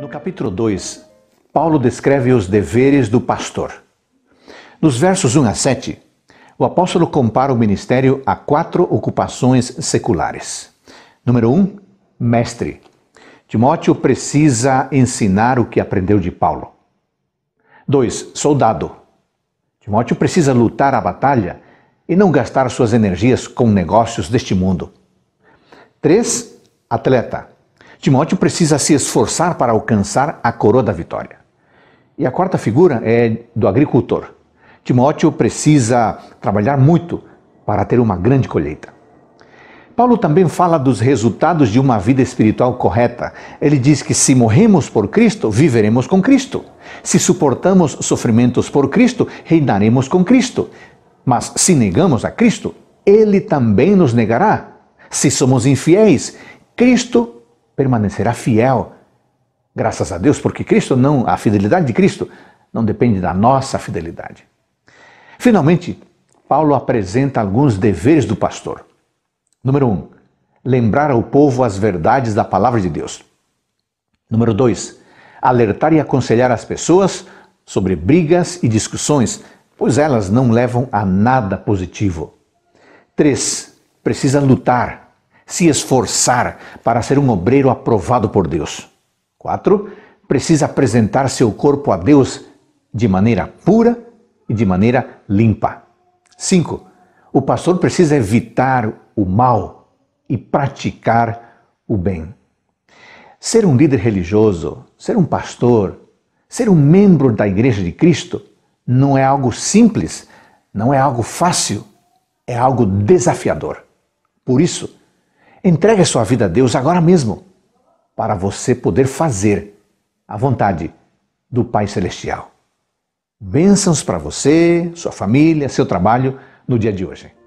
No capítulo 2, Paulo descreve os deveres do pastor. Nos versos 1 a 7, o apóstolo compara o ministério a quatro ocupações seculares. Número 1, mestre. Timóteo precisa ensinar o que aprendeu de Paulo. 2. Soldado. Timóteo precisa lutar a batalha e não gastar suas energias com negócios deste mundo. 3. Atleta. Timóteo precisa se esforçar para alcançar a coroa da vitória. E a quarta figura é do agricultor. Timóteo precisa trabalhar muito para ter uma grande colheita. Paulo também fala dos resultados de uma vida espiritual correta. Ele diz que se morremos por Cristo, viveremos com Cristo. Se suportamos sofrimentos por Cristo, reinaremos com Cristo. Mas se negamos a Cristo, Ele também nos negará. Se somos infiéis, Cristo permanecerá fiel. Graças a Deus, porque Cristo não, a fidelidade de Cristo não depende da nossa fidelidade. Finalmente, Paulo apresenta alguns deveres do pastor. Número 1. Um, lembrar ao povo as verdades da palavra de Deus. Número 2. Alertar e aconselhar as pessoas sobre brigas e discussões, pois elas não levam a nada positivo. 3. Precisa lutar se esforçar para ser um obreiro aprovado por Deus. 4. Precisa apresentar seu corpo a Deus de maneira pura e de maneira limpa. 5. O pastor precisa evitar o mal e praticar o bem. Ser um líder religioso, ser um pastor, ser um membro da Igreja de Cristo não é algo simples, não é algo fácil, é algo desafiador. Por isso, Entregue a sua vida a Deus agora mesmo, para você poder fazer a vontade do Pai Celestial. Bênçãos para você, sua família, seu trabalho no dia de hoje.